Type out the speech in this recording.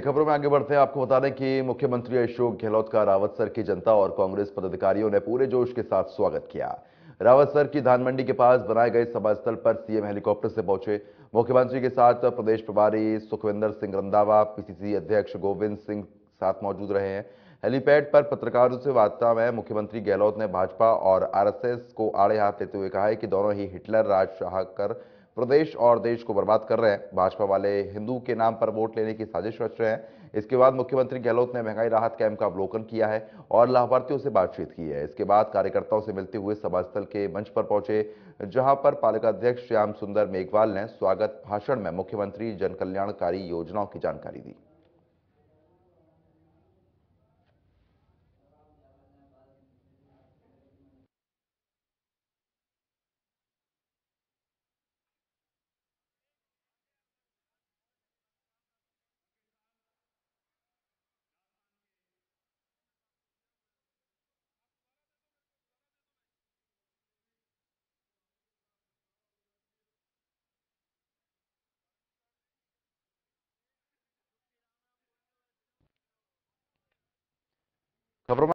खबरों में आगे बढ़ते हैं आपको बता दें कि मुख्यमंत्री अशोक गहलोत का रावत सर की जनता और कांग्रेस पदाधिकारियों ने पूरे जोश के साथ स्वागत किया रावत सर की धानमंडी के पास बनाए गए स्थल पर सीएम हेलीकॉप्टर से पहुंचे मुख्यमंत्री के साथ प्रदेश प्रभारी सुखविंदर सिंह रंधावा पीसीसी अध्यक्ष गोविंद सिंह साथ मौजूद रहे हैं हेलीपैड पर पत्रकारों से वार्ता में मुख्यमंत्री गहलोत ने भाजपा और आरएसएस को आड़े हाथ लेते हुए कहा है कि दोनों ही हिटलर राज चाह कर प्रदेश और देश को बर्बाद कर रहे हैं भाजपा वाले हिंदू के नाम पर वोट लेने की साजिश रच रहे हैं इसके बाद मुख्यमंत्री गहलोत ने महंगाई राहत कैंप का अवलोकन किया है और लाभार्थियों से बातचीत की है इसके बाद कार्यकर्ताओं से मिलते हुए सभास्थल के मंच पर पहुंचे जहां पर पालिकाध्यक्ष श्याम सुंदर मेघवाल ने स्वागत भाषण में मुख्यमंत्री जनकल्याणकारी योजनाओं की जानकारी दी